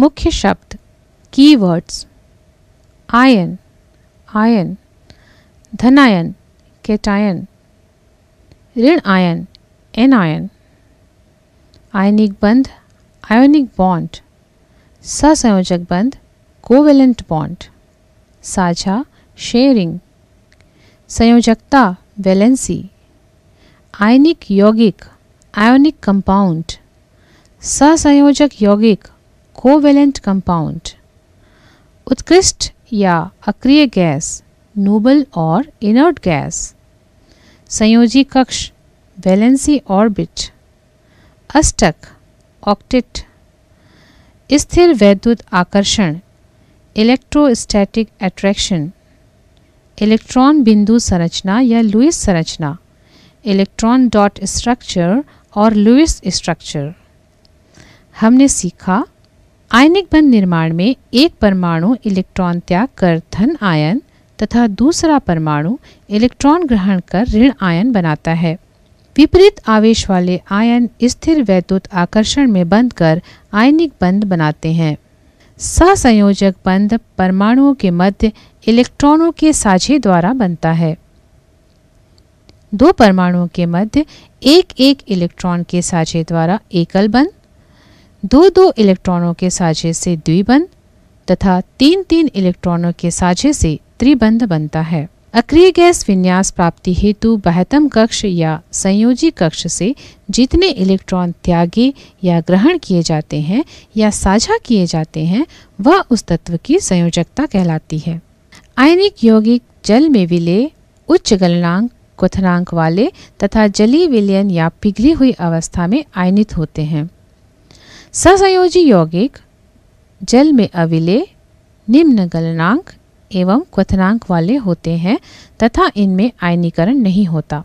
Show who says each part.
Speaker 1: मुख्य शब्द कीवर्ड्स आयन आयन धनायन केटायन ऋण आयन आयन आयनिक बंध आयोनिक बॉन्ड ससंयोजक बंध कोवेलेंट बॉन्ड साझा शेयरिंग संयोजकता वैलेंसी आयनिक यौगिक आयोनिक कंपाउंड ससंयोजक यौगिक कोवेलेंट कंपाउंड उत्कृष्ट या अक्रिय गैस नोबल और इनर्ट गैस संयोजी कक्ष वैलेंसी ऑर्बिट अष्टक ऑक्टेट स्थिर वैद्युत आकर्षण इलेक्ट्रोस्टैटिक अट्रैक्शन इलेक्ट्रॉन बिंदु संरचना या लुइस संरचना इलेक्ट्रॉन डॉट स्ट्रक्चर और लुइस स्ट्रक्चर हमने सीखा आयनिक बंध निर्माण में एक परमाणु इलेक्ट्रॉन त्याग कर धन आयन तथा दूसरा परमाणु इलेक्ट्रॉन ग्रहण कर ऋण आयन बनाता है विपरीत आवेश वाले आयन स्थिर वैद्युत आकर्षण में बंद कर आयनिक बंध बनाते हैं सहसंयोजक बंध परमाणुओं के मध्य इलेक्ट्रॉनों के साझे द्वारा बनता है दो परमाणुओं के मध्य एक एक इलेक्ट्रॉन के साझे द्वारा एकल बंध दो दो इलेक्ट्रॉनों के साझे से द्विबंध तथा तीन तीन इलेक्ट्रॉनों के साझे से त्रिबंध बनता है अक्रिय गैस विन्यास प्राप्ति हेतु बहतम कक्ष या संयोजी कक्ष से जितने इलेक्ट्रॉन त्यागे या ग्रहण किए जाते हैं या साझा किए जाते हैं वह उस तत्व की संयोजकता कहलाती है आयनिक यौगिक जल में विलय उच्च गलनांक क्वथनांक वाले तथा जलीय विलयन या पिघली हुई अवस्था में आयनित होते हैं ससयोजी यौगिक जल में अविले निम्न गलनांक एवं क्वथनांक वाले होते हैं तथा इनमें आयनीकरण नहीं होता